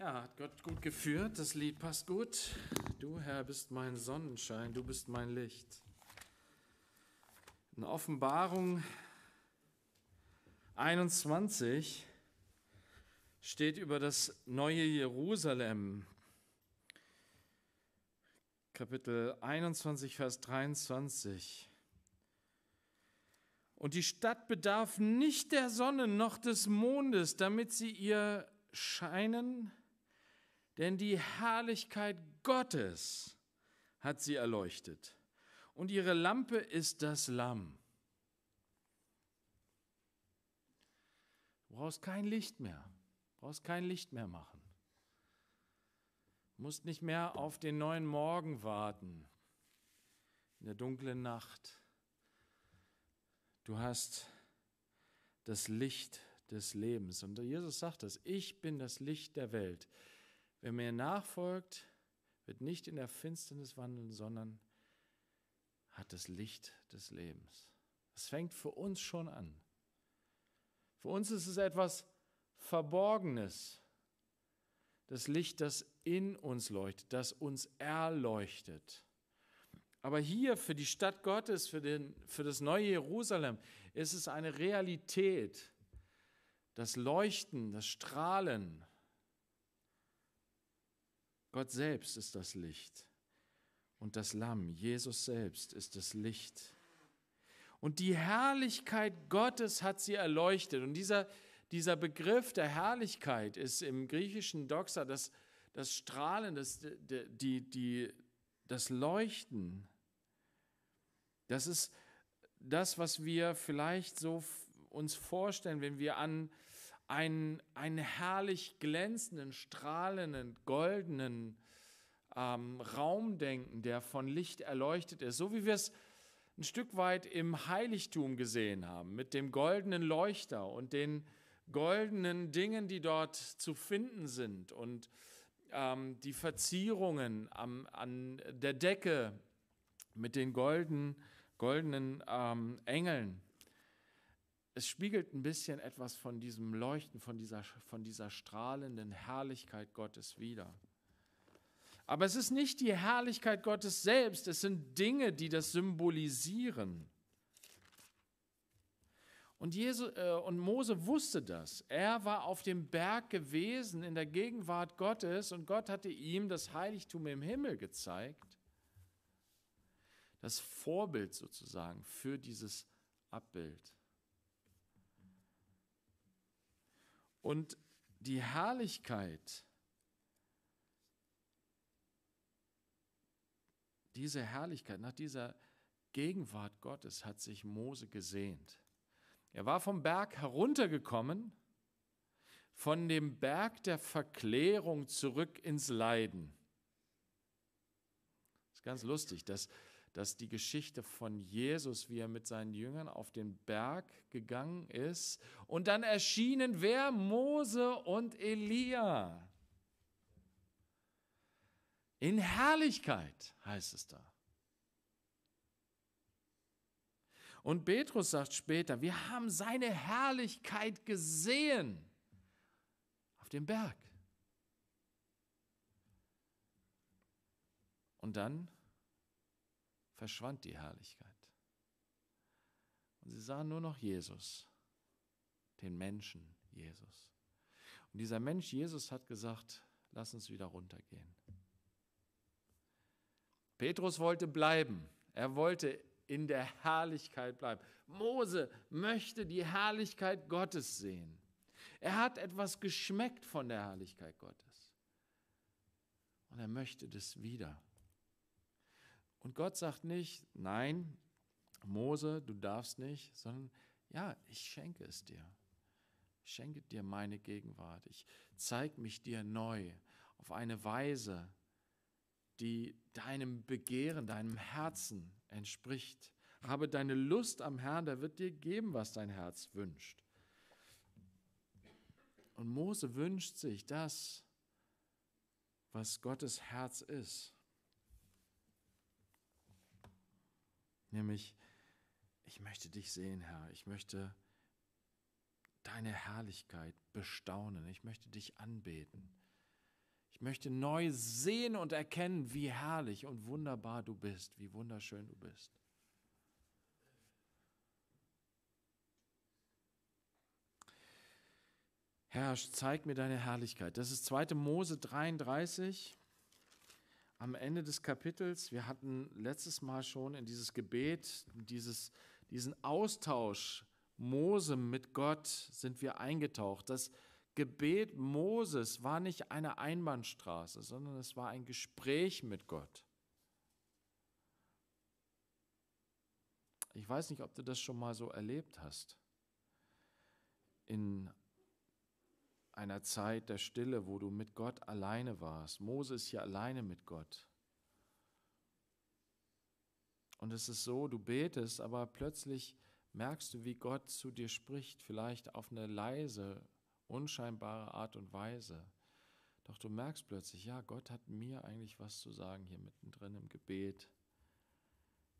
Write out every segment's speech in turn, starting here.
Ja, hat Gott gut geführt, das Lied passt gut. Du Herr bist mein Sonnenschein, du bist mein Licht. In Offenbarung 21 steht über das neue Jerusalem. Kapitel 21, Vers 23. Und die Stadt bedarf nicht der Sonne noch des Mondes, damit sie ihr scheinen denn die Herrlichkeit Gottes hat sie erleuchtet und ihre Lampe ist das Lamm. Du brauchst kein Licht mehr, du brauchst kein Licht mehr machen, du musst nicht mehr auf den neuen Morgen warten in der dunklen Nacht. Du hast das Licht des Lebens. Und Jesus sagt das, ich bin das Licht der Welt. Wer mir nachfolgt, wird nicht in der Finsternis wandeln, sondern hat das Licht des Lebens. Es fängt für uns schon an. Für uns ist es etwas Verborgenes. Das Licht, das in uns leuchtet, das uns erleuchtet. Aber hier für die Stadt Gottes, für, den, für das neue Jerusalem, ist es eine Realität. Das Leuchten, das Strahlen, Gott selbst ist das Licht. Und das Lamm, Jesus selbst, ist das Licht. Und die Herrlichkeit Gottes hat sie erleuchtet. Und dieser, dieser Begriff der Herrlichkeit ist im griechischen Doxa das, das Strahlen, das, die, die, das Leuchten. Das ist das, was wir vielleicht so uns vorstellen, wenn wir an einen, einen herrlich glänzenden, strahlenden, goldenen ähm, Raum denken, der von Licht erleuchtet ist, so wie wir es ein Stück weit im Heiligtum gesehen haben, mit dem goldenen Leuchter und den goldenen Dingen, die dort zu finden sind und ähm, die Verzierungen am, an der Decke mit den golden, goldenen ähm, Engeln es spiegelt ein bisschen etwas von diesem Leuchten, von dieser, von dieser strahlenden Herrlichkeit Gottes wider. Aber es ist nicht die Herrlichkeit Gottes selbst, es sind Dinge, die das symbolisieren. Und, Jesu, äh, und Mose wusste das. Er war auf dem Berg gewesen in der Gegenwart Gottes und Gott hatte ihm das Heiligtum im Himmel gezeigt. Das Vorbild sozusagen für dieses Abbild. Und die Herrlichkeit, diese Herrlichkeit, nach dieser Gegenwart Gottes hat sich Mose gesehnt. Er war vom Berg heruntergekommen, von dem Berg der Verklärung zurück ins Leiden. Das ist ganz lustig, dass dass die Geschichte von Jesus, wie er mit seinen Jüngern auf den Berg gegangen ist, und dann erschienen wer? Mose und Elia. In Herrlichkeit heißt es da. Und Petrus sagt später, wir haben seine Herrlichkeit gesehen auf dem Berg. Und dann verschwand die Herrlichkeit. Und sie sahen nur noch Jesus, den Menschen Jesus. Und dieser Mensch Jesus hat gesagt, lass uns wieder runtergehen. Petrus wollte bleiben. Er wollte in der Herrlichkeit bleiben. Mose möchte die Herrlichkeit Gottes sehen. Er hat etwas geschmeckt von der Herrlichkeit Gottes. Und er möchte das wieder. Und Gott sagt nicht, nein, Mose, du darfst nicht, sondern ja, ich schenke es dir. Ich schenke dir meine Gegenwart. Ich zeige mich dir neu auf eine Weise, die deinem Begehren, deinem Herzen entspricht. Habe deine Lust am Herrn, der wird dir geben, was dein Herz wünscht. Und Mose wünscht sich das, was Gottes Herz ist. nämlich, ich möchte dich sehen, Herr, ich möchte deine Herrlichkeit bestaunen, ich möchte dich anbeten. Ich möchte neu sehen und erkennen, wie herrlich und wunderbar du bist, wie wunderschön du bist. Herr, zeig mir deine Herrlichkeit. Das ist 2. Mose 33, am Ende des Kapitels. Wir hatten letztes Mal schon in dieses Gebet, dieses, diesen Austausch Mose mit Gott sind wir eingetaucht. Das Gebet Moses war nicht eine Einbahnstraße, sondern es war ein Gespräch mit Gott. Ich weiß nicht, ob du das schon mal so erlebt hast. In einer Zeit der Stille, wo du mit Gott alleine warst. Mose ist hier alleine mit Gott. Und es ist so, du betest, aber plötzlich merkst du, wie Gott zu dir spricht, vielleicht auf eine leise, unscheinbare Art und Weise. Doch du merkst plötzlich, ja, Gott hat mir eigentlich was zu sagen hier mittendrin im Gebet.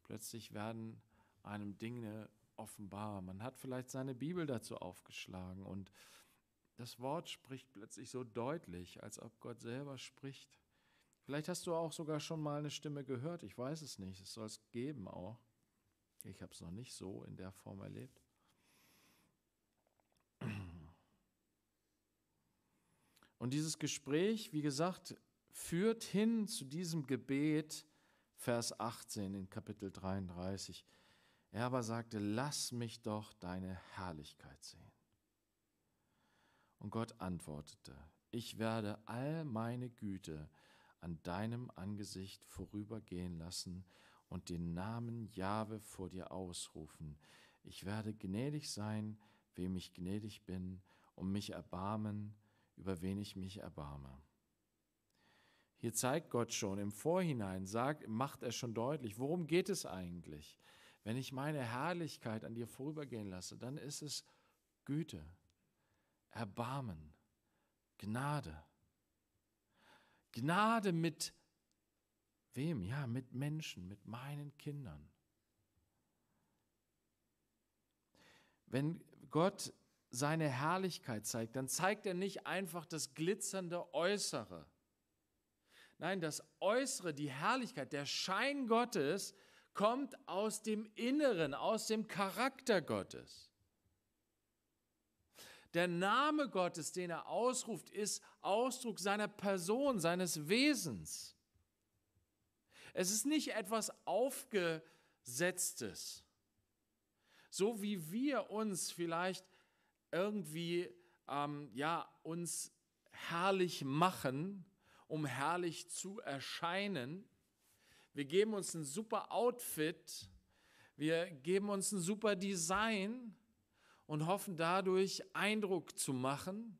Plötzlich werden einem Dinge offenbar. Man hat vielleicht seine Bibel dazu aufgeschlagen und das Wort spricht plötzlich so deutlich, als ob Gott selber spricht. Vielleicht hast du auch sogar schon mal eine Stimme gehört, ich weiß es nicht, es soll es geben auch. Ich habe es noch nicht so in der Form erlebt. Und dieses Gespräch, wie gesagt, führt hin zu diesem Gebet, Vers 18 in Kapitel 33. Er aber sagte, lass mich doch deine Herrlichkeit sehen. Und Gott antwortete, ich werde all meine Güte an deinem Angesicht vorübergehen lassen und den Namen Jahwe vor dir ausrufen. Ich werde gnädig sein, wem ich gnädig bin, und mich erbarmen, über wen ich mich erbarme. Hier zeigt Gott schon im Vorhinein, sagt, macht er schon deutlich, worum geht es eigentlich? Wenn ich meine Herrlichkeit an dir vorübergehen lasse, dann ist es Güte. Erbarmen, Gnade. Gnade mit wem? Ja, mit Menschen, mit meinen Kindern. Wenn Gott seine Herrlichkeit zeigt, dann zeigt er nicht einfach das glitzernde Äußere. Nein, das Äußere, die Herrlichkeit, der Schein Gottes kommt aus dem Inneren, aus dem Charakter Gottes. Der Name Gottes, den er ausruft, ist Ausdruck seiner Person, seines Wesens. Es ist nicht etwas Aufgesetztes, so wie wir uns vielleicht irgendwie ähm, ja, uns herrlich machen, um herrlich zu erscheinen. Wir geben uns ein super Outfit, wir geben uns ein super Design und hoffen dadurch Eindruck zu machen.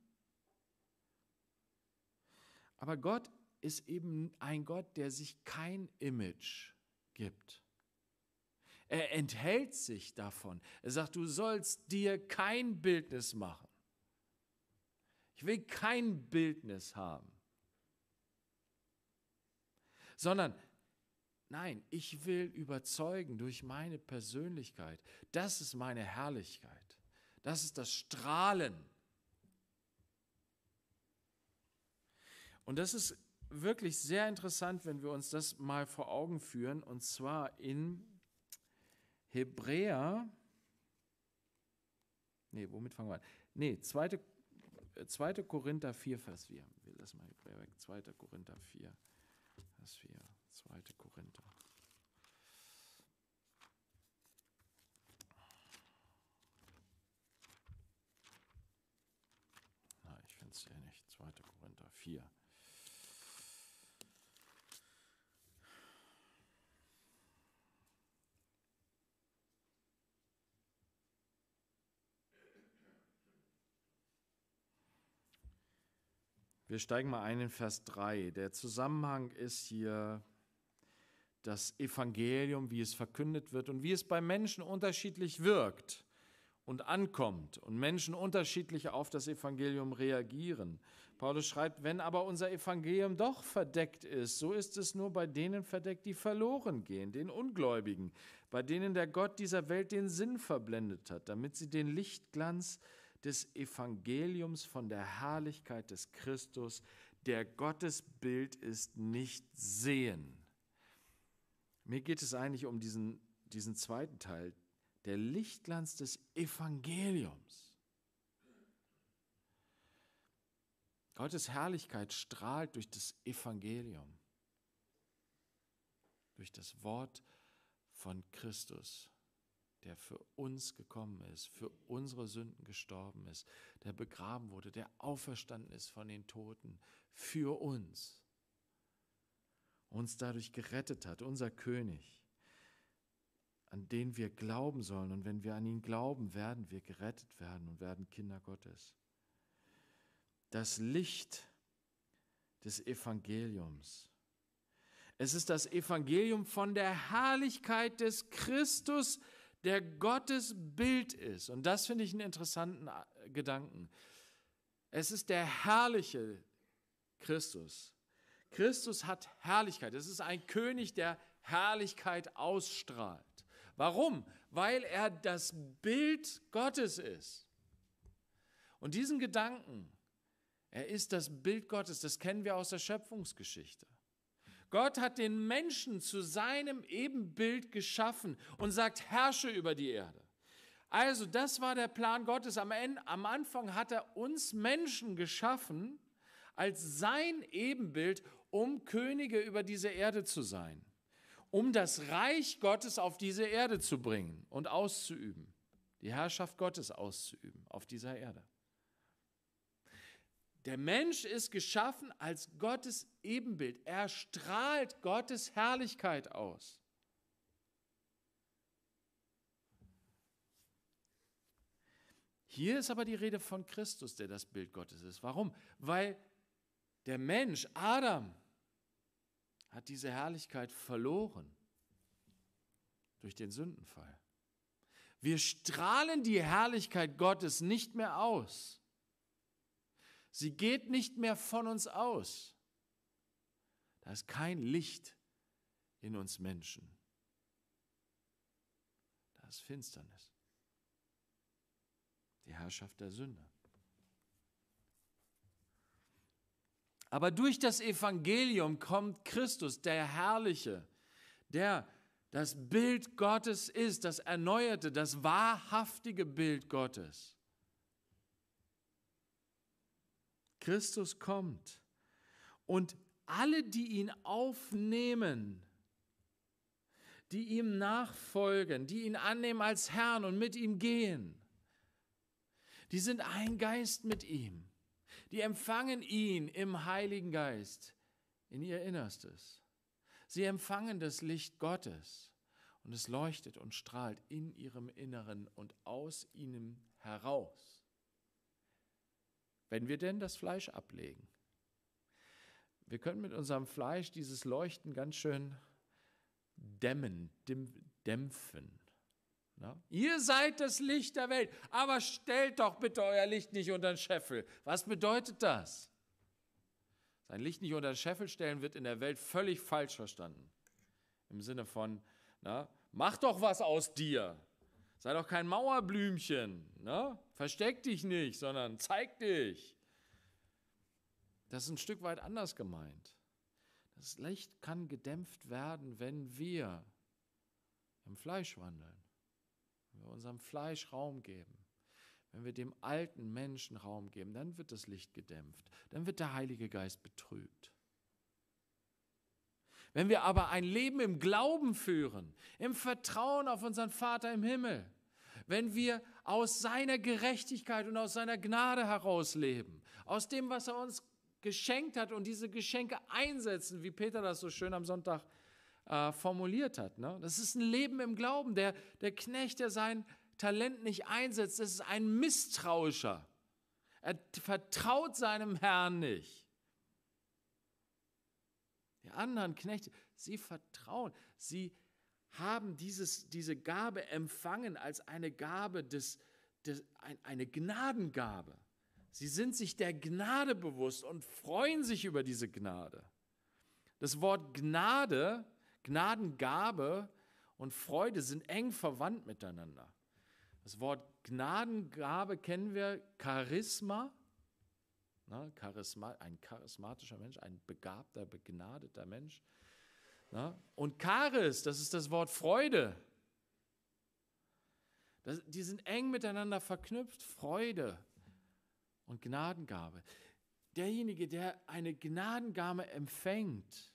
Aber Gott ist eben ein Gott, der sich kein Image gibt. Er enthält sich davon. Er sagt, du sollst dir kein Bildnis machen. Ich will kein Bildnis haben. Sondern, nein, ich will überzeugen durch meine Persönlichkeit. Das ist meine Herrlichkeit. Das ist das Strahlen. Und das ist wirklich sehr interessant, wenn wir uns das mal vor Augen führen, und zwar in Hebräer. Nee, womit fangen wir an? Nee, 2. 2. Äh, Korinther 4, Vers 4. Wir lassen mal Hebräer weg. 2. Korinther 4, Vers 4. 2. Korinther. Wir steigen mal ein in Vers 3. Der Zusammenhang ist hier das Evangelium, wie es verkündet wird und wie es bei Menschen unterschiedlich wirkt und ankommt und Menschen unterschiedlich auf das Evangelium reagieren. Paulus schreibt, wenn aber unser Evangelium doch verdeckt ist, so ist es nur bei denen verdeckt, die verloren gehen, den Ungläubigen, bei denen der Gott dieser Welt den Sinn verblendet hat, damit sie den Lichtglanz des Evangeliums von der Herrlichkeit des Christus, der Gottes Bild ist, nicht sehen. Mir geht es eigentlich um diesen, diesen zweiten Teil, der Lichtglanz des Evangeliums. Gottes Herrlichkeit strahlt durch das Evangelium, durch das Wort von Christus der für uns gekommen ist, für unsere Sünden gestorben ist, der begraben wurde, der auferstanden ist von den Toten, für uns, uns dadurch gerettet hat, unser König, an den wir glauben sollen. Und wenn wir an ihn glauben, werden wir gerettet werden und werden Kinder Gottes. Das Licht des Evangeliums. Es ist das Evangelium von der Herrlichkeit des Christus, der Gottes Bild ist. Und das finde ich einen interessanten äh, Gedanken. Es ist der herrliche Christus. Christus hat Herrlichkeit. Es ist ein König, der Herrlichkeit ausstrahlt. Warum? Weil er das Bild Gottes ist. Und diesen Gedanken, er ist das Bild Gottes, das kennen wir aus der Schöpfungsgeschichte. Gott hat den Menschen zu seinem Ebenbild geschaffen und sagt, herrsche über die Erde. Also das war der Plan Gottes. Am, Ende, am Anfang hat er uns Menschen geschaffen als sein Ebenbild, um Könige über diese Erde zu sein, um das Reich Gottes auf diese Erde zu bringen und auszuüben, die Herrschaft Gottes auszuüben auf dieser Erde. Der Mensch ist geschaffen als Gottes Ebenbild. Er strahlt Gottes Herrlichkeit aus. Hier ist aber die Rede von Christus, der das Bild Gottes ist. Warum? Weil der Mensch, Adam, hat diese Herrlichkeit verloren durch den Sündenfall. Wir strahlen die Herrlichkeit Gottes nicht mehr aus. Sie geht nicht mehr von uns aus. Da ist kein Licht in uns Menschen. Da ist Finsternis. Die Herrschaft der Sünde. Aber durch das Evangelium kommt Christus, der Herrliche, der das Bild Gottes ist, das erneuerte, das wahrhaftige Bild Gottes. Christus kommt. Und alle, die ihn aufnehmen, die ihm nachfolgen, die ihn annehmen als Herrn und mit ihm gehen, die sind ein Geist mit ihm. Die empfangen ihn im Heiligen Geist in ihr Innerstes. Sie empfangen das Licht Gottes und es leuchtet und strahlt in ihrem Inneren und aus ihnen heraus wenn wir denn das Fleisch ablegen. Wir können mit unserem Fleisch dieses Leuchten ganz schön dämmen, dämpfen. Na? Ihr seid das Licht der Welt, aber stellt doch bitte euer Licht nicht unter den Scheffel. Was bedeutet das? Sein Licht nicht unter den Scheffel stellen wird in der Welt völlig falsch verstanden. Im Sinne von, na, mach doch was aus dir. Sei doch kein Mauerblümchen. Ne? Versteck dich nicht, sondern zeig dich. Das ist ein Stück weit anders gemeint. Das Licht kann gedämpft werden, wenn wir im Fleisch wandeln, wenn wir unserem Fleisch Raum geben, wenn wir dem alten Menschen Raum geben, dann wird das Licht gedämpft, dann wird der Heilige Geist betrübt. Wenn wir aber ein Leben im Glauben führen, im Vertrauen auf unseren Vater im Himmel, wenn wir aus seiner Gerechtigkeit und aus seiner Gnade heraus leben, aus dem, was er uns geschenkt hat und diese Geschenke einsetzen, wie Peter das so schön am Sonntag äh, formuliert hat. Ne? Das ist ein Leben im Glauben. Der, der Knecht, der sein Talent nicht einsetzt, das ist ein Misstrauischer. Er vertraut seinem Herrn nicht die anderen Knechte, sie vertrauen, sie haben dieses, diese Gabe empfangen als eine Gabe des, des ein, eine Gnadengabe. Sie sind sich der Gnade bewusst und freuen sich über diese Gnade. Das Wort Gnade, Gnadengabe und Freude sind eng verwandt miteinander. Das Wort Gnadengabe kennen wir, Charisma, Ne? Charisma ein charismatischer Mensch, ein begabter, begnadeter Mensch. Ne? Und Charis, das ist das Wort Freude. Das, die sind eng miteinander verknüpft. Freude und Gnadengabe. Derjenige, der eine Gnadengabe empfängt,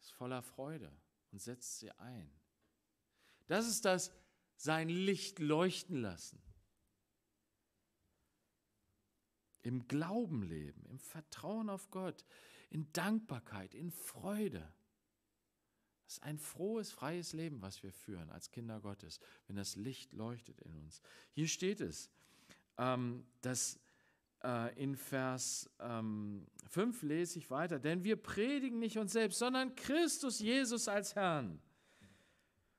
ist voller Freude und setzt sie ein. Das ist das sein Licht leuchten lassen. im Glauben leben, im Vertrauen auf Gott, in Dankbarkeit, in Freude. Das ist ein frohes, freies Leben, was wir führen als Kinder Gottes, wenn das Licht leuchtet in uns. Hier steht es, ähm, dass äh, in Vers ähm, 5 lese ich weiter, denn wir predigen nicht uns selbst, sondern Christus Jesus als Herrn,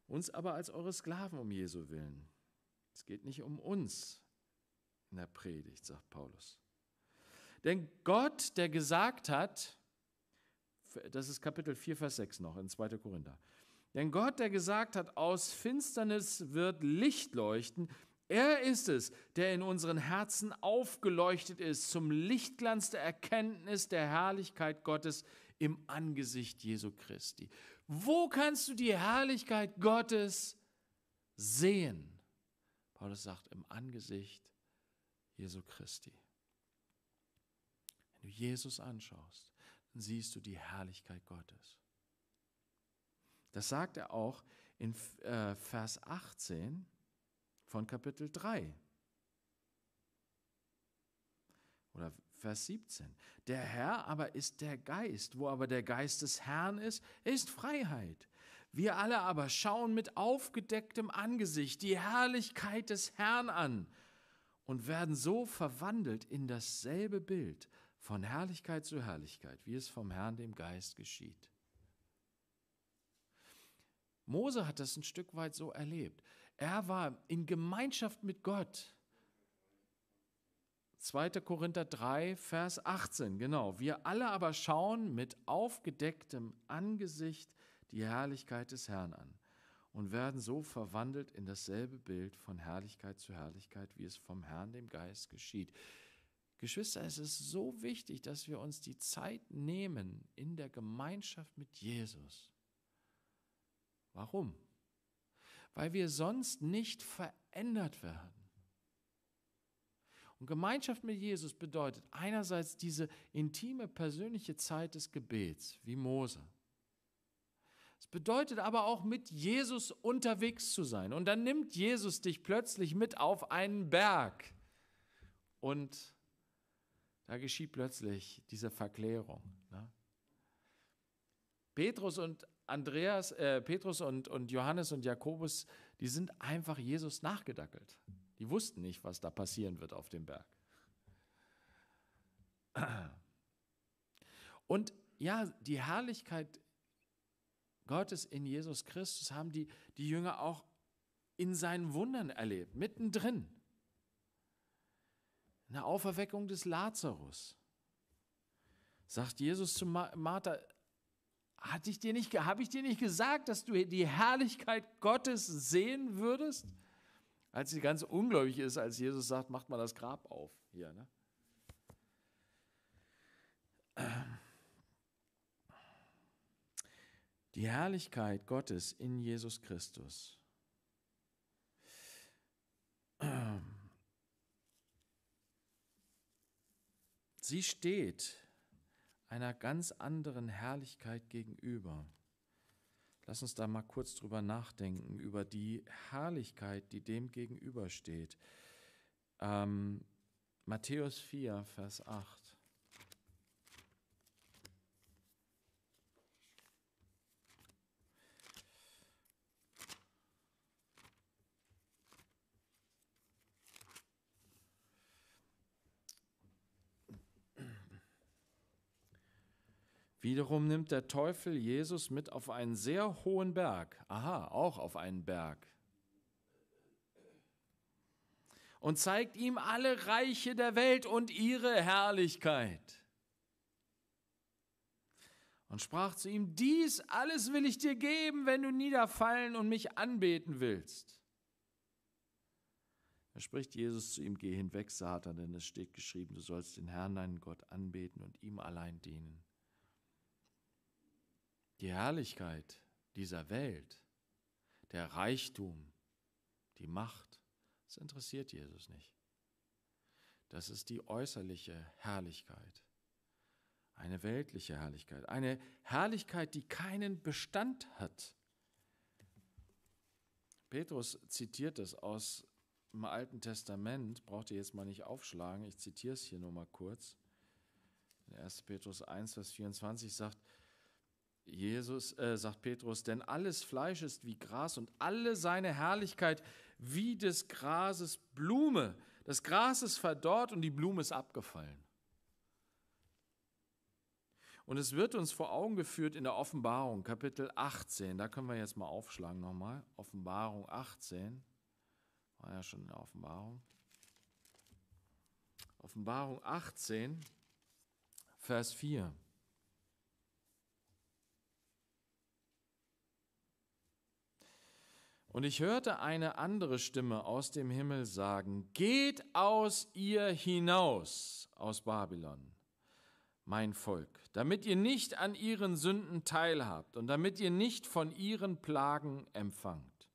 uns aber als eure Sklaven um Jesu willen. Es geht nicht um uns in der Predigt, sagt Paulus. Denn Gott, der gesagt hat, das ist Kapitel 4, Vers 6 noch in 2. Korinther. Denn Gott, der gesagt hat, aus Finsternis wird Licht leuchten, er ist es, der in unseren Herzen aufgeleuchtet ist zum Lichtglanz der Erkenntnis der Herrlichkeit Gottes im Angesicht Jesu Christi. Wo kannst du die Herrlichkeit Gottes sehen? Paulus sagt, im Angesicht Jesu Christi. Wenn du Jesus anschaust, dann siehst du die Herrlichkeit Gottes. Das sagt er auch in äh, Vers 18 von Kapitel 3 oder Vers 17. Der Herr aber ist der Geist, wo aber der Geist des Herrn ist, ist Freiheit. Wir alle aber schauen mit aufgedecktem Angesicht die Herrlichkeit des Herrn an und werden so verwandelt in dasselbe Bild von Herrlichkeit zu Herrlichkeit, wie es vom Herrn dem Geist geschieht. Mose hat das ein Stück weit so erlebt. Er war in Gemeinschaft mit Gott. 2. Korinther 3, Vers 18, genau. Wir alle aber schauen mit aufgedecktem Angesicht die Herrlichkeit des Herrn an und werden so verwandelt in dasselbe Bild von Herrlichkeit zu Herrlichkeit, wie es vom Herrn dem Geist geschieht. Geschwister, es ist so wichtig, dass wir uns die Zeit nehmen in der Gemeinschaft mit Jesus. Warum? Weil wir sonst nicht verändert werden. Und Gemeinschaft mit Jesus bedeutet einerseits diese intime persönliche Zeit des Gebets, wie Mose. Es bedeutet aber auch, mit Jesus unterwegs zu sein. Und dann nimmt Jesus dich plötzlich mit auf einen Berg und da geschieht plötzlich diese Verklärung. Ne? Petrus und Andreas, äh, Petrus und, und Johannes und Jakobus, die sind einfach Jesus nachgedackelt. Die wussten nicht, was da passieren wird auf dem Berg. Und ja, die Herrlichkeit Gottes in Jesus Christus haben die, die Jünger auch in seinen Wundern erlebt, mittendrin eine Auferweckung des Lazarus sagt Jesus zu Martha, hatte ich dir nicht, habe ich dir nicht gesagt, dass du die Herrlichkeit Gottes sehen würdest? Als sie ganz ungläubig ist, als Jesus sagt, macht mal das Grab auf hier. Ne? Die Herrlichkeit Gottes in Jesus Christus. Sie steht einer ganz anderen Herrlichkeit gegenüber. Lass uns da mal kurz drüber nachdenken, über die Herrlichkeit, die dem gegenübersteht. Ähm, Matthäus 4, Vers 8. Wiederum nimmt der Teufel Jesus mit auf einen sehr hohen Berg. Aha, auch auf einen Berg. Und zeigt ihm alle Reiche der Welt und ihre Herrlichkeit. Und sprach zu ihm, dies alles will ich dir geben, wenn du niederfallen und mich anbeten willst. Da spricht Jesus zu ihm, geh hinweg, Satan, denn es steht geschrieben, du sollst den Herrn, deinen Gott, anbeten und ihm allein dienen. Die Herrlichkeit dieser Welt, der Reichtum, die Macht, das interessiert Jesus nicht. Das ist die äußerliche Herrlichkeit, eine weltliche Herrlichkeit, eine Herrlichkeit, die keinen Bestand hat. Petrus zitiert es aus dem Alten Testament, braucht ihr jetzt mal nicht aufschlagen, ich zitiere es hier nur mal kurz. 1. Petrus 1, Vers 24 sagt, Jesus äh, sagt Petrus, denn alles Fleisch ist wie Gras und alle seine Herrlichkeit wie des Grases Blume. Das Gras ist verdorrt und die Blume ist abgefallen. Und es wird uns vor Augen geführt in der Offenbarung, Kapitel 18. Da können wir jetzt mal aufschlagen nochmal. Offenbarung 18. War ja schon in der Offenbarung. Offenbarung 18, Vers 4. Und ich hörte eine andere Stimme aus dem Himmel sagen, Geht aus ihr hinaus aus Babylon, mein Volk, damit ihr nicht an ihren Sünden teilhabt und damit ihr nicht von ihren Plagen empfangt.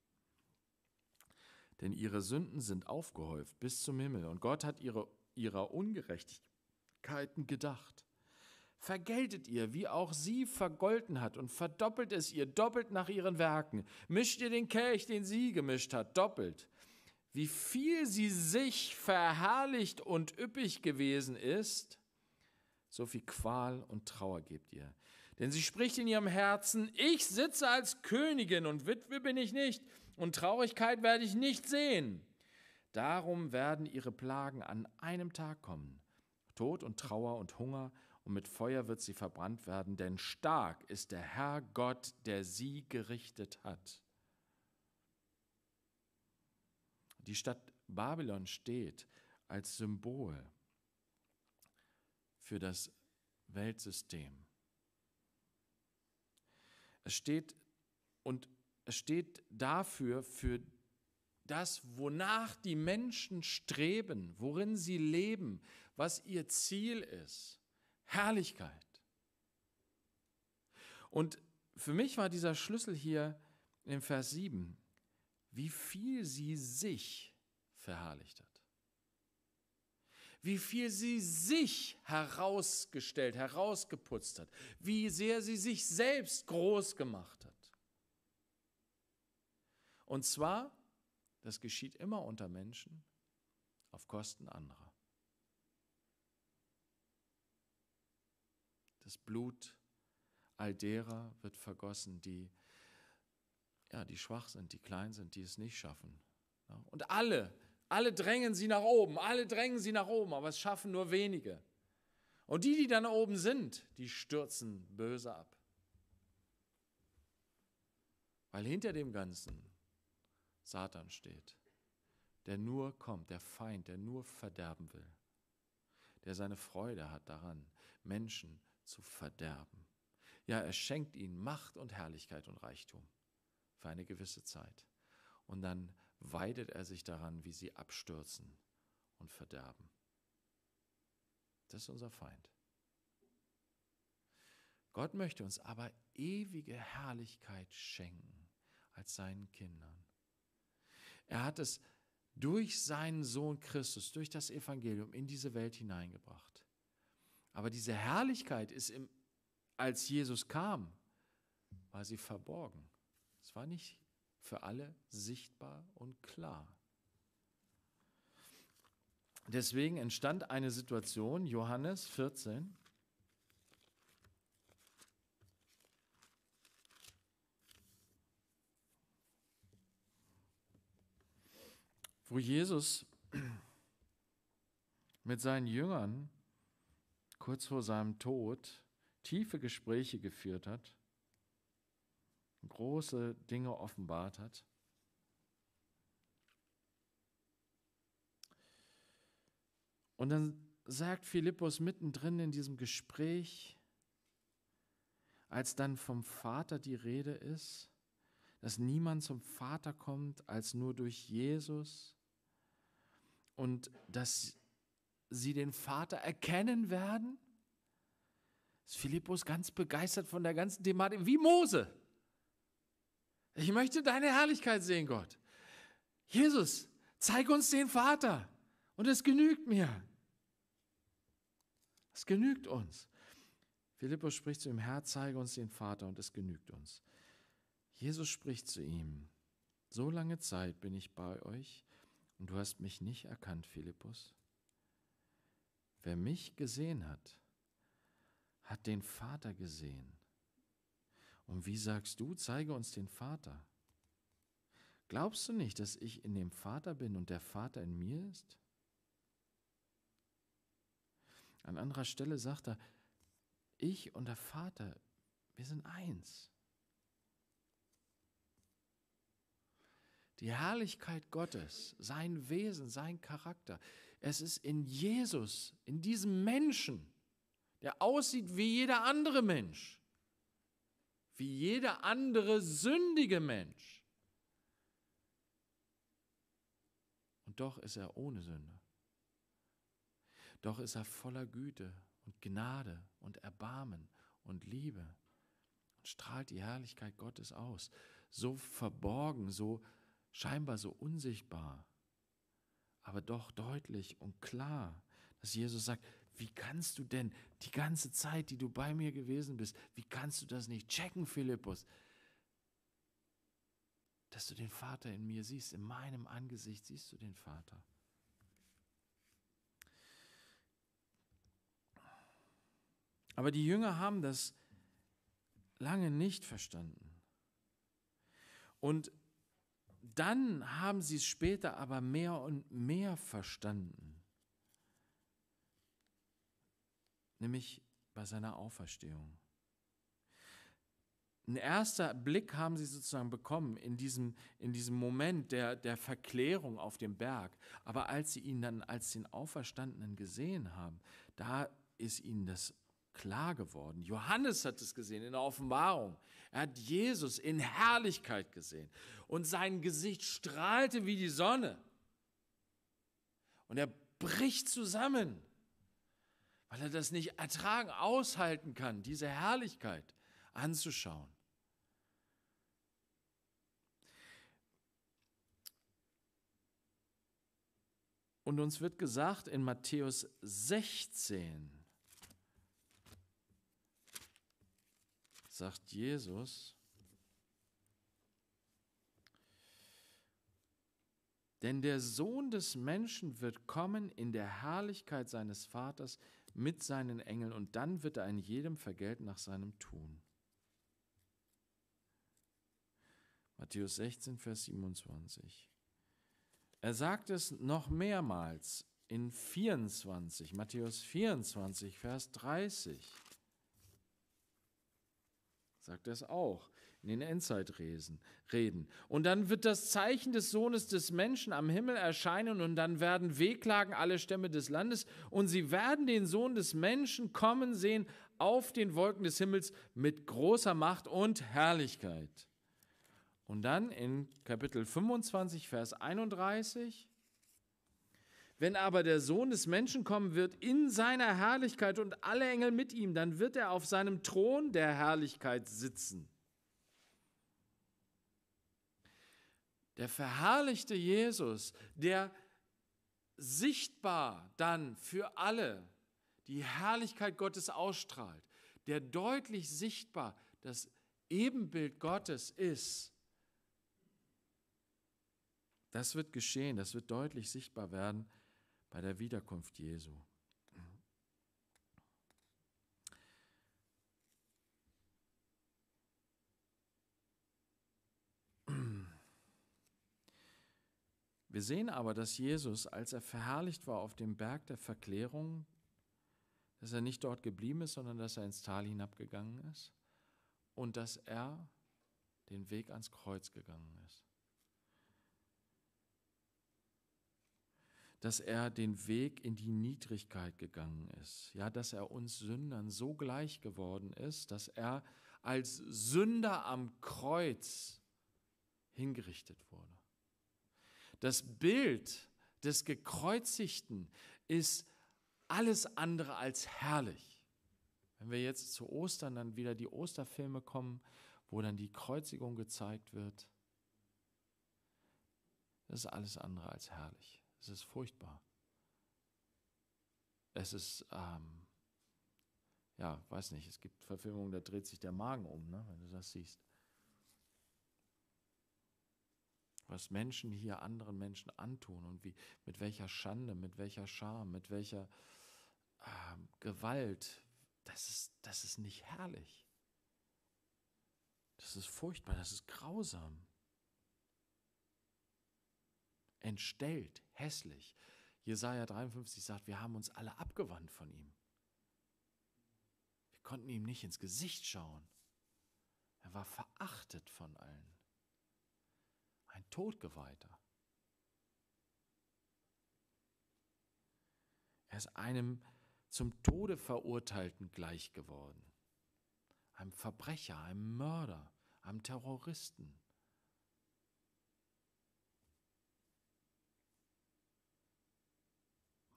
Denn ihre Sünden sind aufgehäuft bis zum Himmel und Gott hat ihre, ihrer Ungerechtigkeiten gedacht vergeltet ihr, wie auch sie vergolten hat, und verdoppelt es ihr doppelt nach ihren Werken. Mischt ihr den Kelch, den sie gemischt hat, doppelt. Wie viel sie sich verherrlicht und üppig gewesen ist, so viel Qual und Trauer gebt ihr. Denn sie spricht in ihrem Herzen, ich sitze als Königin und Witwe bin ich nicht, und Traurigkeit werde ich nicht sehen. Darum werden ihre Plagen an einem Tag kommen. Tod und Trauer und Hunger und mit Feuer wird sie verbrannt werden, denn stark ist der Herr Gott, der sie gerichtet hat. Die Stadt Babylon steht als Symbol für das Weltsystem. Es steht und es steht dafür für das, wonach die Menschen streben, worin sie leben, was ihr Ziel ist. Herrlichkeit. Und für mich war dieser Schlüssel hier im Vers 7, wie viel sie sich verherrlicht hat. Wie viel sie sich herausgestellt, herausgeputzt hat. Wie sehr sie sich selbst groß gemacht hat. Und zwar, das geschieht immer unter Menschen auf Kosten anderer. Das Blut all derer wird vergossen, die, ja, die schwach sind, die klein sind, die es nicht schaffen. Und alle, alle drängen sie nach oben, alle drängen sie nach oben, aber es schaffen nur wenige. Und die, die dann oben sind, die stürzen böse ab. Weil hinter dem Ganzen Satan steht, der nur kommt, der Feind, der nur verderben will, der seine Freude hat daran, Menschen zu zu verderben. Ja, er schenkt ihnen Macht und Herrlichkeit und Reichtum für eine gewisse Zeit. Und dann weidet er sich daran, wie sie abstürzen und verderben. Das ist unser Feind. Gott möchte uns aber ewige Herrlichkeit schenken als seinen Kindern. Er hat es durch seinen Sohn Christus, durch das Evangelium in diese Welt hineingebracht. Aber diese Herrlichkeit ist, im, als Jesus kam, war sie verborgen. Es war nicht für alle sichtbar und klar. Deswegen entstand eine Situation, Johannes 14, wo Jesus mit seinen Jüngern kurz vor seinem Tod tiefe Gespräche geführt hat, große Dinge offenbart hat. Und dann sagt Philippus mittendrin in diesem Gespräch, als dann vom Vater die Rede ist, dass niemand zum Vater kommt als nur durch Jesus und dass sie den Vater erkennen werden? Ist Philippus ganz begeistert von der ganzen Thematik, wie Mose. Ich möchte deine Herrlichkeit sehen, Gott. Jesus, zeig uns den Vater und es genügt mir. Es genügt uns. Philippus spricht zu ihm, Herr, zeige uns den Vater und es genügt uns. Jesus spricht zu ihm, so lange Zeit bin ich bei euch und du hast mich nicht erkannt, Philippus. Wer mich gesehen hat, hat den Vater gesehen. Und wie sagst du, zeige uns den Vater? Glaubst du nicht, dass ich in dem Vater bin und der Vater in mir ist? An anderer Stelle sagt er, ich und der Vater, wir sind eins. Die Herrlichkeit Gottes, sein Wesen, sein Charakter, es ist in Jesus, in diesem Menschen, der aussieht wie jeder andere Mensch, wie jeder andere sündige Mensch. Und doch ist er ohne Sünde. Doch ist er voller Güte und Gnade und Erbarmen und Liebe und strahlt die Herrlichkeit Gottes aus. So verborgen, so scheinbar so unsichtbar aber doch deutlich und klar, dass Jesus sagt, wie kannst du denn die ganze Zeit, die du bei mir gewesen bist, wie kannst du das nicht checken, Philippus? Dass du den Vater in mir siehst, in meinem Angesicht siehst du den Vater. Aber die Jünger haben das lange nicht verstanden. Und dann haben sie es später aber mehr und mehr verstanden, nämlich bei seiner Auferstehung. Ein erster Blick haben sie sozusagen bekommen in diesem, in diesem Moment der, der Verklärung auf dem Berg. Aber als sie ihn dann als den Auferstandenen gesehen haben, da ist ihnen das klar geworden. Johannes hat es gesehen in der Offenbarung. Er hat Jesus in Herrlichkeit gesehen und sein Gesicht strahlte wie die Sonne. Und er bricht zusammen, weil er das nicht ertragen, aushalten kann, diese Herrlichkeit anzuschauen. Und uns wird gesagt in Matthäus 16, sagt Jesus, Denn der Sohn des Menschen wird kommen in der Herrlichkeit seines Vaters mit seinen Engeln und dann wird er in jedem vergelten nach seinem Tun. Matthäus 16, Vers 27. Er sagt es noch mehrmals in 24, Matthäus 24, Vers 30 sagt er es auch in den Endzeitreden. Und dann wird das Zeichen des Sohnes des Menschen am Himmel erscheinen und dann werden wehklagen alle Stämme des Landes und sie werden den Sohn des Menschen kommen sehen auf den Wolken des Himmels mit großer Macht und Herrlichkeit. Und dann in Kapitel 25, Vers 31 wenn aber der Sohn des Menschen kommen wird in seiner Herrlichkeit und alle Engel mit ihm, dann wird er auf seinem Thron der Herrlichkeit sitzen. Der verherrlichte Jesus, der sichtbar dann für alle die Herrlichkeit Gottes ausstrahlt, der deutlich sichtbar das Ebenbild Gottes ist, das wird geschehen, das wird deutlich sichtbar werden bei der Wiederkunft Jesu. Wir sehen aber, dass Jesus, als er verherrlicht war auf dem Berg der Verklärung, dass er nicht dort geblieben ist, sondern dass er ins Tal hinabgegangen ist und dass er den Weg ans Kreuz gegangen ist. dass er den Weg in die Niedrigkeit gegangen ist, ja, dass er uns Sündern so gleich geworden ist, dass er als Sünder am Kreuz hingerichtet wurde. Das Bild des Gekreuzigten ist alles andere als herrlich. Wenn wir jetzt zu Ostern dann wieder die Osterfilme kommen, wo dann die Kreuzigung gezeigt wird, das ist alles andere als herrlich. Es ist furchtbar. Es ist, ähm, ja, weiß nicht, es gibt Verfilmungen, da dreht sich der Magen um, ne, wenn du das siehst. Was Menschen hier anderen Menschen antun und wie, mit welcher Schande, mit welcher Scham, mit welcher ähm, Gewalt, das ist, das ist nicht herrlich. Das ist furchtbar, das ist grausam. Entstellt, hässlich. Jesaja 53 sagt, wir haben uns alle abgewandt von ihm. Wir konnten ihm nicht ins Gesicht schauen. Er war verachtet von allen. Ein Todgeweihter. Er ist einem zum Tode verurteilten gleich geworden. Einem Verbrecher, einem Mörder, einem Terroristen.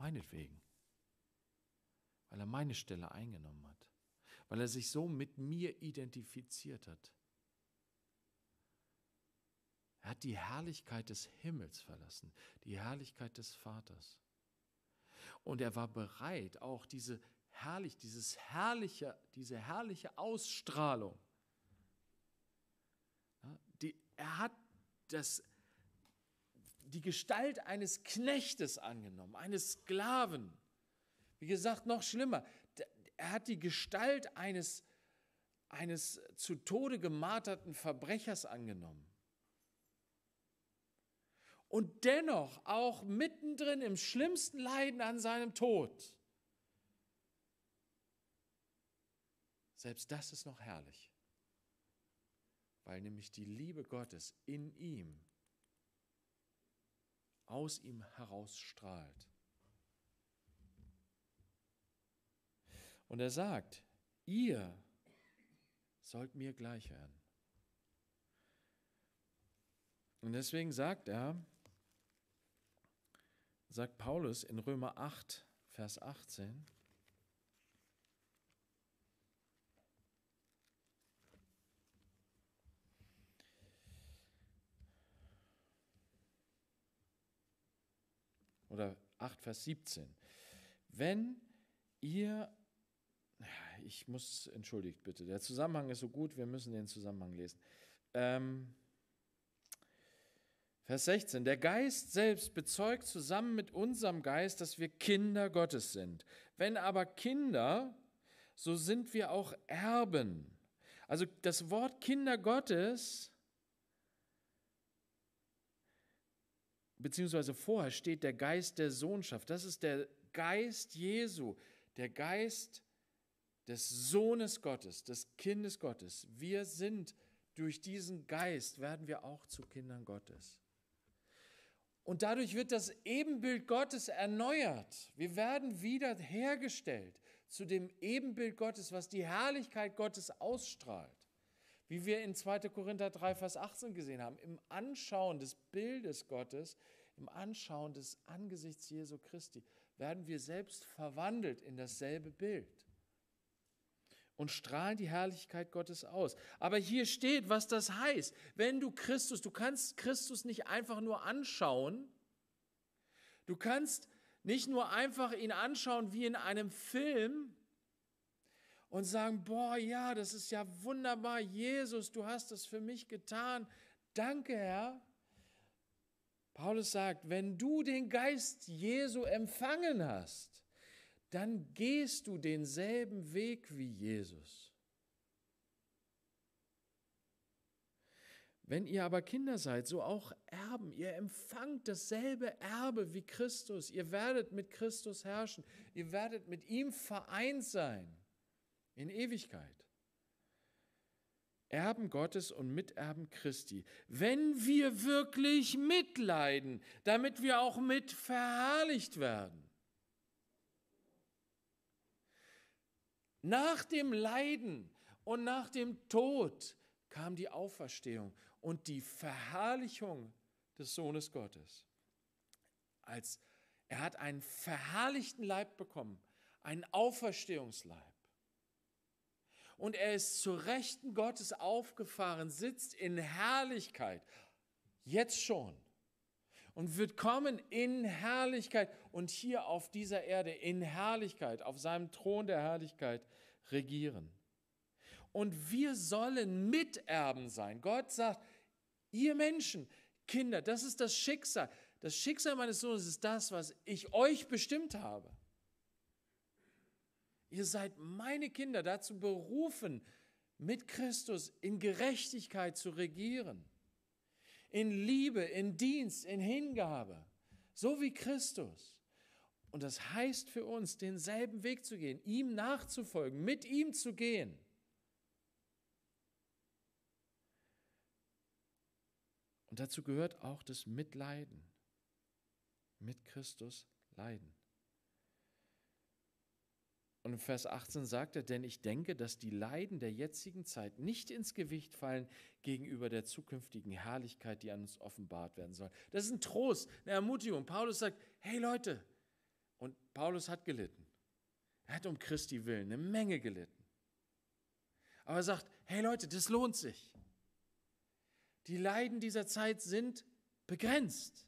Meinetwegen. Weil er meine Stelle eingenommen hat. Weil er sich so mit mir identifiziert hat. Er hat die Herrlichkeit des Himmels verlassen, die Herrlichkeit des Vaters. Und er war bereit, auch diese herrlich, dieses herrliche, diese herrliche Ausstrahlung. Die, er hat das die Gestalt eines Knechtes angenommen, eines Sklaven. Wie gesagt, noch schlimmer, er hat die Gestalt eines, eines zu Tode gemarterten Verbrechers angenommen. Und dennoch auch mittendrin im schlimmsten Leiden an seinem Tod. Selbst das ist noch herrlich, weil nämlich die Liebe Gottes in ihm aus ihm herausstrahlt. Und er sagt, ihr sollt mir gleich werden. Und deswegen sagt er, sagt Paulus in Römer 8, Vers 18, oder 8, Vers 17. Wenn ihr, ich muss, entschuldigt bitte, der Zusammenhang ist so gut, wir müssen den Zusammenhang lesen. Ähm, Vers 16, der Geist selbst bezeugt zusammen mit unserem Geist, dass wir Kinder Gottes sind. Wenn aber Kinder, so sind wir auch Erben. Also das Wort Kinder Gottes beziehungsweise vorher steht der Geist der Sohnschaft. Das ist der Geist Jesu, der Geist des Sohnes Gottes, des Kindes Gottes. Wir sind durch diesen Geist, werden wir auch zu Kindern Gottes. Und dadurch wird das Ebenbild Gottes erneuert. Wir werden wieder hergestellt zu dem Ebenbild Gottes, was die Herrlichkeit Gottes ausstrahlt. Wie wir in 2. Korinther 3, Vers 18 gesehen haben, im Anschauen des Bildes Gottes im Anschauen des Angesichts Jesu Christi werden wir selbst verwandelt in dasselbe Bild und strahlen die Herrlichkeit Gottes aus. Aber hier steht, was das heißt. Wenn du Christus, du kannst Christus nicht einfach nur anschauen, du kannst nicht nur einfach ihn anschauen wie in einem Film, und sagen, boah, ja, das ist ja wunderbar, Jesus, du hast das für mich getan. Danke, Herr. Paulus sagt, wenn du den Geist Jesu empfangen hast, dann gehst du denselben Weg wie Jesus. Wenn ihr aber Kinder seid, so auch Erben. Ihr empfangt dasselbe Erbe wie Christus. Ihr werdet mit Christus herrschen. Ihr werdet mit ihm vereint sein in Ewigkeit. Erben Gottes und Miterben Christi, wenn wir wirklich mitleiden, damit wir auch mit verherrlicht werden. Nach dem Leiden und nach dem Tod kam die Auferstehung und die Verherrlichung des Sohnes Gottes. Als er hat einen verherrlichten Leib bekommen, einen Auferstehungsleib und er ist zur Rechten Gottes aufgefahren, sitzt in Herrlichkeit, jetzt schon, und wird kommen in Herrlichkeit und hier auf dieser Erde in Herrlichkeit, auf seinem Thron der Herrlichkeit regieren. Und wir sollen Miterben sein. Gott sagt, ihr Menschen, Kinder, das ist das Schicksal. Das Schicksal meines Sohnes ist das, was ich euch bestimmt habe. Ihr seid meine Kinder dazu berufen, mit Christus in Gerechtigkeit zu regieren. In Liebe, in Dienst, in Hingabe. So wie Christus. Und das heißt für uns, denselben Weg zu gehen, ihm nachzufolgen, mit ihm zu gehen. Und dazu gehört auch das Mitleiden. Mit Christus leiden. Und in Vers 18 sagt er, denn ich denke, dass die Leiden der jetzigen Zeit nicht ins Gewicht fallen gegenüber der zukünftigen Herrlichkeit, die an uns offenbart werden soll. Das ist ein Trost, eine Ermutigung. Paulus sagt, hey Leute, und Paulus hat gelitten. Er hat um Christi willen eine Menge gelitten. Aber er sagt, hey Leute, das lohnt sich. Die Leiden dieser Zeit sind begrenzt.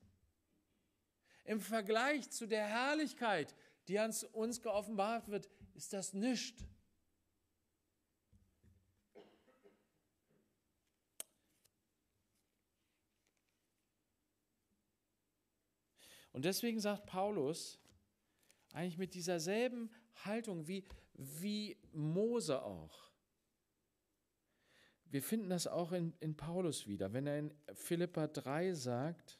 Im Vergleich zu der Herrlichkeit, die ans uns geoffenbart wird, ist das nichts. Und deswegen sagt Paulus eigentlich mit dieser selben Haltung wie, wie Mose auch. Wir finden das auch in, in Paulus wieder, wenn er in Philippa 3 sagt,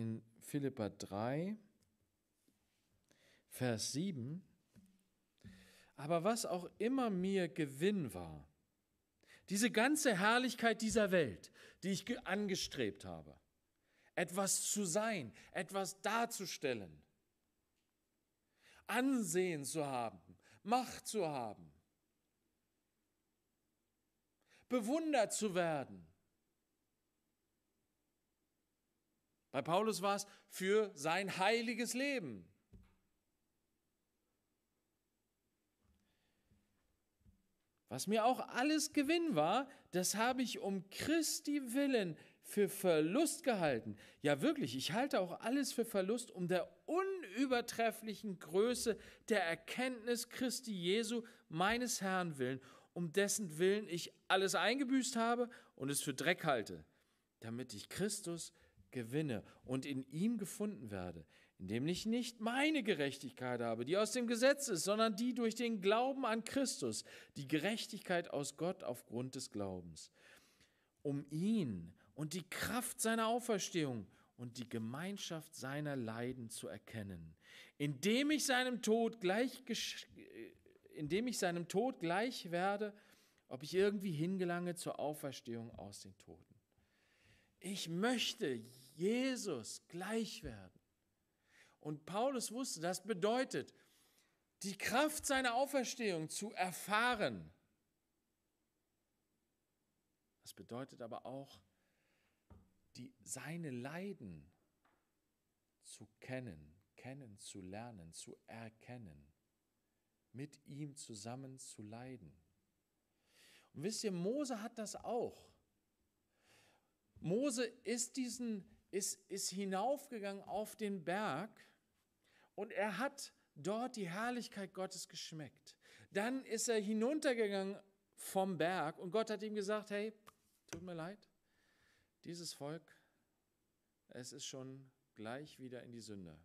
in Philippa 3, Vers 7, aber was auch immer mir Gewinn war, diese ganze Herrlichkeit dieser Welt, die ich angestrebt habe, etwas zu sein, etwas darzustellen, Ansehen zu haben, Macht zu haben, bewundert zu werden, Bei Paulus war es für sein heiliges Leben. Was mir auch alles Gewinn war, das habe ich um Christi willen für Verlust gehalten. Ja wirklich, ich halte auch alles für Verlust um der unübertrefflichen Größe der Erkenntnis Christi Jesu meines Herrn willen, um dessen willen ich alles eingebüßt habe und es für Dreck halte, damit ich Christus gewinne und in ihm gefunden werde, indem ich nicht meine Gerechtigkeit habe, die aus dem Gesetz ist, sondern die durch den Glauben an Christus, die Gerechtigkeit aus Gott aufgrund des Glaubens, um ihn und die Kraft seiner Auferstehung und die Gemeinschaft seiner Leiden zu erkennen, indem ich seinem Tod gleich, äh, indem ich seinem Tod gleich werde, ob ich irgendwie hingelange zur Auferstehung aus den Toten. Ich möchte Jesus gleich werden. Und Paulus wusste, das bedeutet, die Kraft seiner Auferstehung zu erfahren. Das bedeutet aber auch, die, seine Leiden zu kennen, kennenzulernen, zu erkennen, mit ihm zusammen zu leiden. Und wisst ihr, Mose hat das auch. Mose ist diesen ist, ist hinaufgegangen auf den Berg und er hat dort die Herrlichkeit Gottes geschmeckt. Dann ist er hinuntergegangen vom Berg und Gott hat ihm gesagt, hey, tut mir leid, dieses Volk, es ist schon gleich wieder in die Sünde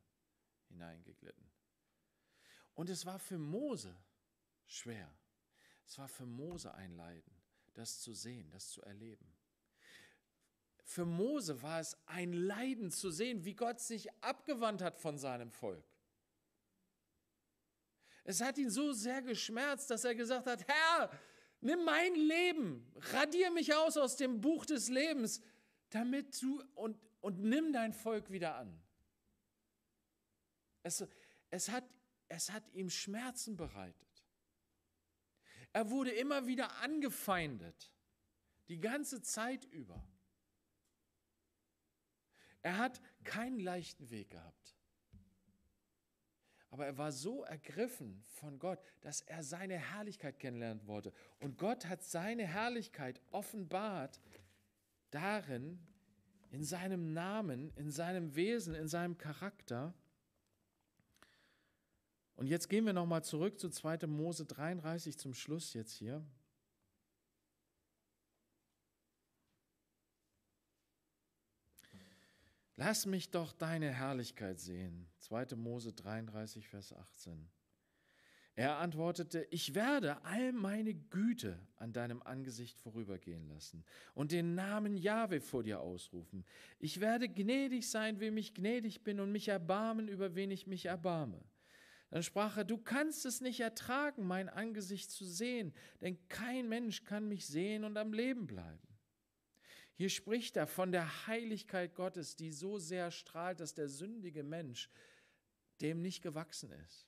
hineingeglitten. Und es war für Mose schwer. Es war für Mose ein Leiden, das zu sehen, das zu erleben. Für Mose war es ein Leiden zu sehen, wie Gott sich abgewandt hat von seinem Volk. Es hat ihn so sehr geschmerzt, dass er gesagt hat, Herr, nimm mein Leben, radier mich aus aus dem Buch des Lebens, damit du und, und nimm dein Volk wieder an. Es, es, hat, es hat ihm Schmerzen bereitet. Er wurde immer wieder angefeindet, die ganze Zeit über. Er hat keinen leichten Weg gehabt. Aber er war so ergriffen von Gott, dass er seine Herrlichkeit kennenlernen wollte. Und Gott hat seine Herrlichkeit offenbart darin, in seinem Namen, in seinem Wesen, in seinem Charakter. Und jetzt gehen wir nochmal zurück zu 2. Mose 33 zum Schluss jetzt hier. Lass mich doch deine Herrlichkeit sehen. 2. Mose 33, Vers 18. Er antwortete, ich werde all meine Güte an deinem Angesicht vorübergehen lassen und den Namen Jahwe vor dir ausrufen. Ich werde gnädig sein, wem ich gnädig bin, und mich erbarmen, über wen ich mich erbarme. Dann sprach er, du kannst es nicht ertragen, mein Angesicht zu sehen, denn kein Mensch kann mich sehen und am Leben bleiben. Hier spricht er von der Heiligkeit Gottes, die so sehr strahlt, dass der sündige Mensch dem nicht gewachsen ist.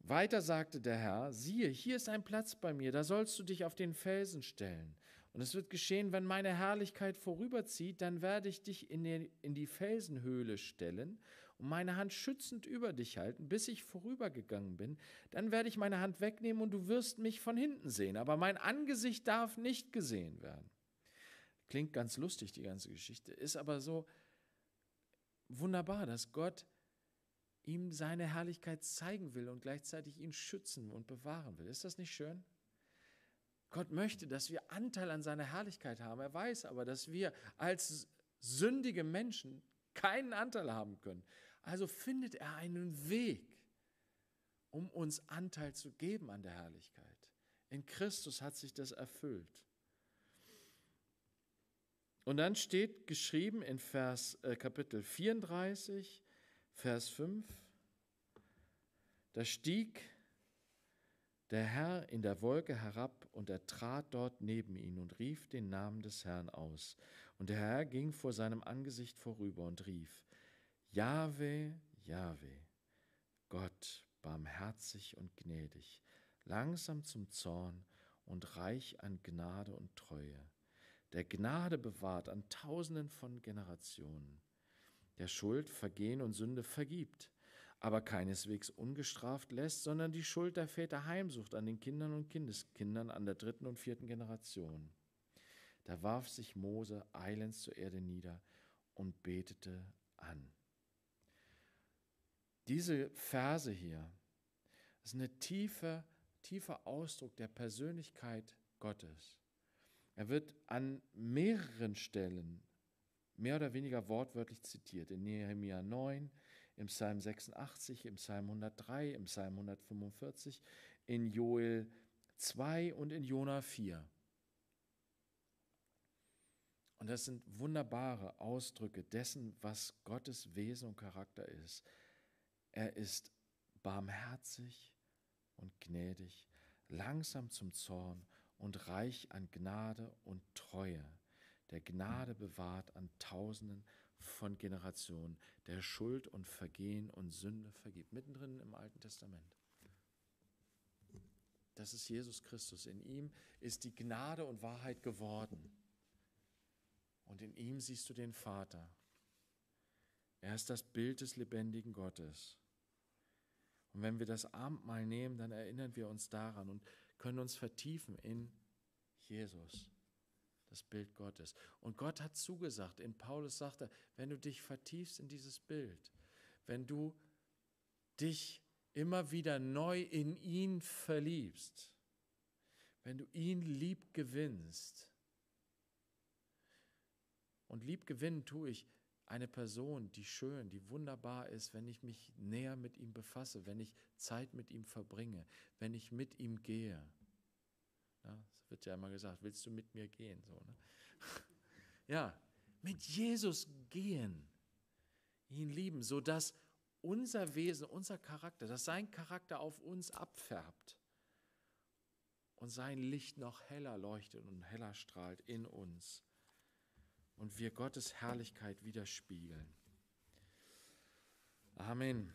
Weiter sagte der Herr, siehe, hier ist ein Platz bei mir, da sollst du dich auf den Felsen stellen. Und es wird geschehen, wenn meine Herrlichkeit vorüberzieht, dann werde ich dich in die, Felsenhöhle stellen und meine Hand schützend über dich halten, bis ich vorübergegangen bin, dann werde ich meine Hand wegnehmen und du wirst mich von hinten sehen, aber mein Angesicht darf nicht gesehen werden. Klingt ganz lustig, die ganze Geschichte, ist aber so wunderbar, dass Gott ihm seine Herrlichkeit zeigen will und gleichzeitig ihn schützen und bewahren will. Ist das nicht schön? Gott möchte, dass wir Anteil an seiner Herrlichkeit haben. Er weiß aber, dass wir als sündige Menschen keinen Anteil haben können. Also findet er einen Weg, um uns Anteil zu geben an der Herrlichkeit. In Christus hat sich das erfüllt. Und dann steht geschrieben in Vers, äh, Kapitel 34, Vers 5, da stieg der Herr in der Wolke herab und er trat dort neben ihn und rief den Namen des Herrn aus. Und der Herr ging vor seinem Angesicht vorüber und rief, Jahwe, Jahwe, Gott, barmherzig und gnädig, langsam zum Zorn und reich an Gnade und Treue, der Gnade bewahrt an tausenden von Generationen, der Schuld, Vergehen und Sünde vergibt, aber keineswegs ungestraft lässt, sondern die Schuld der Väter heimsucht an den Kindern und Kindeskindern an der dritten und vierten Generation. Da warf sich Mose eilends zur Erde nieder und betete an. Diese Verse hier ist ein tiefer, tiefer Ausdruck der Persönlichkeit Gottes. Er wird an mehreren Stellen mehr oder weniger wortwörtlich zitiert. In Nehemiah 9, im Psalm 86, im Psalm 103, im Psalm 145, in Joel 2 und in Jona 4. Und das sind wunderbare Ausdrücke dessen, was Gottes Wesen und Charakter ist, er ist barmherzig und gnädig, langsam zum Zorn und reich an Gnade und Treue, der Gnade bewahrt an Tausenden von Generationen, der Schuld und Vergehen und Sünde vergibt. Mittendrin im Alten Testament. Das ist Jesus Christus. In ihm ist die Gnade und Wahrheit geworden. Und in ihm siehst du den Vater. Er ist das Bild des lebendigen Gottes. Und wenn wir das Abendmahl nehmen, dann erinnern wir uns daran und können uns vertiefen in Jesus, das Bild Gottes. Und Gott hat zugesagt, in Paulus sagt er, wenn du dich vertiefst in dieses Bild, wenn du dich immer wieder neu in ihn verliebst, wenn du ihn lieb gewinnst, und lieb gewinnen tue ich eine Person, die schön, die wunderbar ist, wenn ich mich näher mit ihm befasse, wenn ich Zeit mit ihm verbringe, wenn ich mit ihm gehe. Ja, es wird ja immer gesagt, willst du mit mir gehen? So, ne? Ja, mit Jesus gehen, ihn lieben, sodass unser Wesen, unser Charakter, dass sein Charakter auf uns abfärbt und sein Licht noch heller leuchtet und heller strahlt in uns und wir Gottes Herrlichkeit widerspiegeln. Amen.